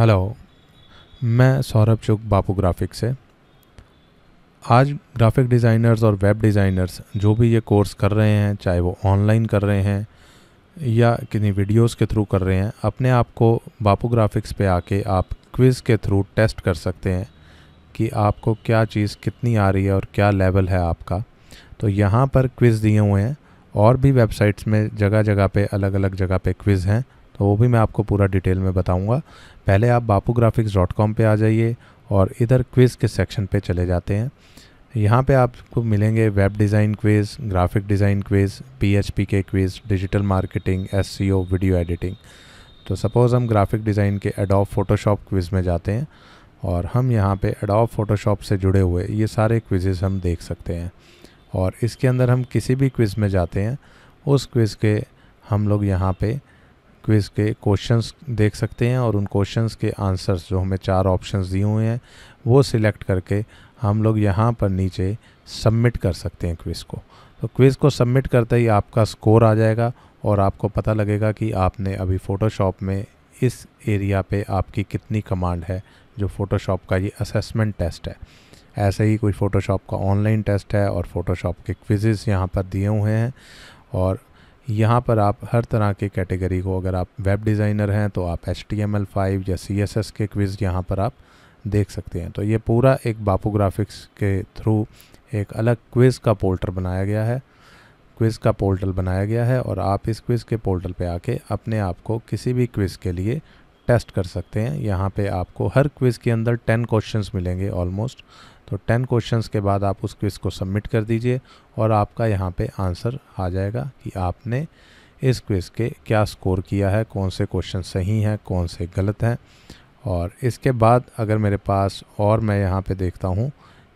hello मैं सौरभ चुग बापू graphic से आज ग्राफिक डिज़ाइनर्स और वेब डिज़ाइनर्स जो भी ये कोर्स कर रहे हैं चाहे वो ऑनलाइन कर रहे हैं या किन्हीं वीडियोस के थ्रू कर रहे हैं अपने आप को बापू ग्राफिक्स पे आके आप क्विज़ के थ्रू टेस्ट कर सकते हैं कि आपको क्या चीज़ कितनी आ रही है और क्या लेवल है आपका तो यहाँ पर क्विज़ दिए हुए हैं और भी वेबसाइट्स में जगह जगह पे अलग अलग जगह पे क्विज़ हैं तो वो भी मैं आपको पूरा डिटेल में बताऊँगा पहले आप बापू ग्राफिक्स डॉट कॉम पर आ जाइए और इधर क्विज़ के सेक्शन पे चले जाते हैं यहाँ पे आपको मिलेंगे web design quiz graphic design quiz P K quiz digital marketing ओ वीडियो एडिटिंग तो सपोज़ हम ग्राफिक डिज़ाइन के एडोब फ़ोटोशॉप क्विज़ में जाते हैं और हम यहाँ पे एडोब फ़ोटोशॉप से जुड़े हुए ये सारे क्विज़ेज़ हम देख सकते हैं और इसके अंदर हम किसी भी क्विज़ में जाते हैं उस क्विज़ के हम लोग यहाँ पर क्विज़ के क्वेश्चंस देख सकते हैं और उन क्वेश्चंस के आंसर्स जो हमें चार ऑप्शंस दिए हुए हैं वो सिलेक्ट करके हम लोग यहाँ पर नीचे सबमिट कर सकते हैं क्विज़ को तो क्विज़ को सबमिट करते ही आपका स्कोर आ जाएगा और आपको पता लगेगा कि आपने अभी फ़ोटोशॉप में इस एरिया पे आपकी कितनी कमांड है जो फ़ोटोशॉप का ये असेसमेंट टेस्ट है ऐसे ही कोई फ़ोटोशॉप का ऑनलाइन टेस्ट है और फ़ोटोशॉप के क्विजेज़ यहाँ पर दिए हुए हैं और यहाँ पर आप हर तरह के कैटेगरी को अगर आप वेब डिज़ाइनर हैं तो आप H T M L five या सी एस एस के क्विज़ यहाँ पर आप देख सकते हैं तो ये पूरा एक बापू ग्राफिक्स के थ्रू एक अलग क्विज़ का पोर्टल बनाया गया है क्विज़ का पोर्टल बनाया गया है और आप इस क्विज़ के पोर्टल पे आके अपने आप को किसी भी क्विज़ के लिए टेस्ट कर सकते हैं यहाँ पे आपको हर क्विज़ के अंदर टेन क्वेश्चंस मिलेंगे ऑलमोस्ट तो टेन क्वेश्चंस के बाद आप उस क्विज़ को सबमिट कर दीजिए और आपका यहाँ पे आंसर आ जाएगा कि आपने इस क्विज़ के क्या स्कोर किया है कौन से क्वेश्चन सही हैं कौन से गलत हैं और इसके बाद अगर मेरे पास और मैं यहाँ पर देखता हूँ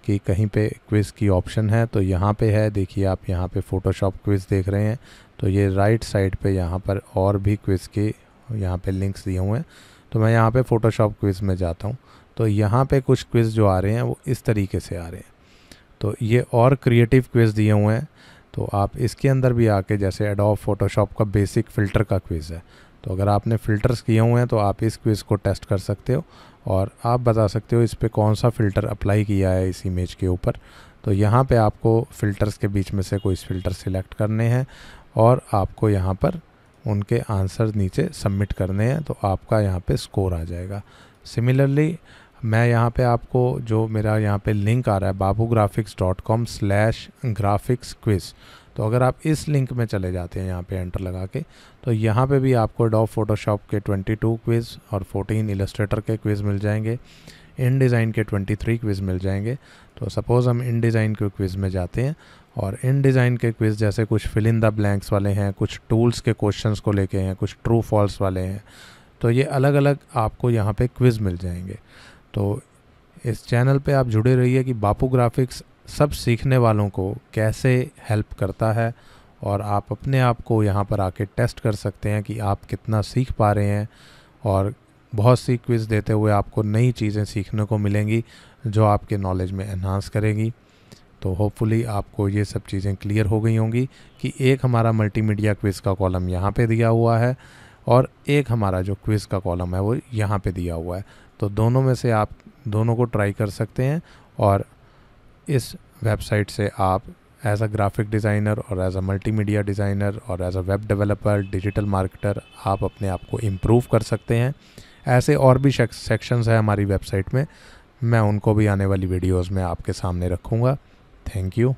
कि कहीं पे क्विज़ की ऑप्शन है तो यहाँ पे है देखिए आप यहाँ पे फ़ोटोशॉप क्विज़ देख रहे हैं तो ये राइट साइड पे यहाँ पर और भी क्विज़ के यहाँ पे लिंक्स दिए हुए हैं तो मैं यहाँ पे फ़ोटोशॉप क्विज़ में जाता हूँ तो यहाँ पे कुछ क्विज़ जो आ रहे हैं वो इस तरीके से आ रहे हैं तो ये और क्रिएटिव क्विज़ दिए हुए हैं तो आप इसके अंदर भी आके जैसे एडोब फ़ोटोशॉप का बेसिक फ़िल्टर का क्विज़ है तो अगर आपने फ़िल्टर्स किए हुए हैं तो आप इस क्विज़ को टेस्ट कर सकते हो और आप बता सकते हो इस पर कौन सा फ़िल्टर अप्लाई किया है इस इमेज के ऊपर तो यहाँ पे आपको फ़िल्टर्स के बीच में से कोई फ़िल्टर सिलेक्ट करने हैं और आपको यहाँ पर उनके आंसर नीचे सबमिट करने हैं तो आपका यहाँ पे स्कोर आ जाएगा सिमिलरली मैं यहाँ पे आपको जो मेरा यहाँ पे लिंक आ रहा है Babu graphics dot com slash graphics quiz तो अगर आप इस लिंक में चले जाते हैं यहाँ पे एंटर लगा के तो यहाँ पे भी आपको डॉ फोटोशॉप के 22 क्विज़ और 14 इलस्ट्रेटर के क्विज़ मिल जाएंगे इन डिज़ाइन के 23 क्विज़ मिल जाएंगे तो सपोज़ हम इन डिज़ाइन के क्विज़ में जाते हैं और इन डिज़ाइन के क्विज़ जैसे कुछ फिल इन द ब्लैंक्स वाले हैं कुछ टूल्स के क्वेश्चंस को लेके हैं कुछ ट्रू फॉल्स वाले हैं तो ये अलग अलग आपको यहाँ पे क्विज़ मिल जाएंगे तो इस चैनल पे आप जुड़े रहिए कि बापू ग्राफिक्स सब सीखने वालों को कैसे हेल्प करता है और आप अपने आप को यहाँ पर आके टेस्ट कर सकते हैं कि आप कितना सीख पा रहे हैं और बहुत सी क्विज़ देते हुए आपको नई चीज़ें सीखने को मिलेंगी जो आपके नॉलेज में इन्हांस करेगी तो होपफुली आपको ये सब चीज़ें क्लियर हो गई होंगी कि एक हमारा मल्टीमीडिया क्विज़ का कॉलम यहाँ पे दिया हुआ है और एक हमारा जो क्विज़ का कॉलम है वो यहाँ पे दिया हुआ है तो दोनों में से आप दोनों को ट्राई कर सकते हैं और इस वेबसाइट से आप एज अ ग्राफिक डिज़ाइनर और एज अ मल्टीमीडिया डिज़ाइनर और as a web developer digital marketer आप अपने आप को इम्प्रूव कर सकते हैं ऐसे और भी सेक्शंस हैं हमारी वेबसाइट में मैं उनको भी आने वाली वीडियोस में आपके सामने रखूँगा थैंक यू